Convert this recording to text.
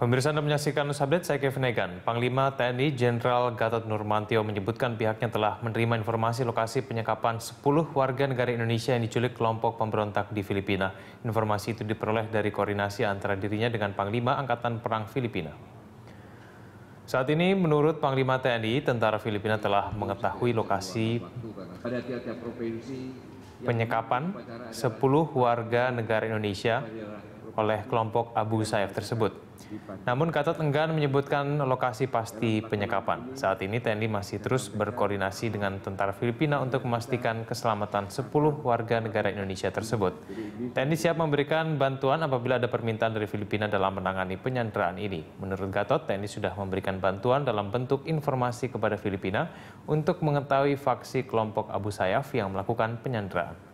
Pemirsa Anda menyaksikan news update, saya Kevin Egan. Panglima TNI Jenderal Gatot Nurmantio menyebutkan pihaknya telah menerima informasi lokasi penyekapan 10 warga negara Indonesia yang diculik kelompok pemberontak di Filipina. Informasi itu diperoleh dari koordinasi antara dirinya dengan Panglima Angkatan Perang Filipina. Saat ini, menurut Panglima TNI, tentara Filipina telah mengetahui lokasi penyekapan 10 warga negara Indonesia oleh kelompok Abu Sayyaf tersebut. Namun Gatot enggan menyebutkan lokasi pasti penyekapan. Saat ini TNI masih terus berkoordinasi dengan tentara Filipina untuk memastikan keselamatan 10 warga negara Indonesia tersebut. TNI siap memberikan bantuan apabila ada permintaan dari Filipina dalam menangani penyanderaan ini. Menurut Gatot, TNI sudah memberikan bantuan dalam bentuk informasi kepada Filipina untuk mengetahui faksi kelompok Abu Sayyaf yang melakukan penyanderaan.